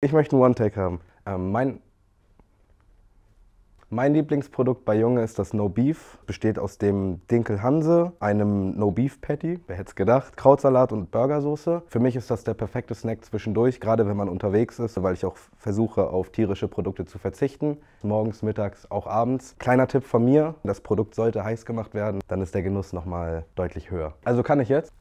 Ich möchte einen One-Take haben. Ähm, mein, mein Lieblingsprodukt bei Junge ist das No Beef. Besteht aus dem Dinkel Hanse, einem No Beef Patty, wer hätte es gedacht, Krautsalat und Burgersoße. Für mich ist das der perfekte Snack zwischendurch, gerade wenn man unterwegs ist, weil ich auch versuche, auf tierische Produkte zu verzichten. Morgens, mittags, auch abends. Kleiner Tipp von mir: Das Produkt sollte heiß gemacht werden, dann ist der Genuss nochmal deutlich höher. Also kann ich jetzt.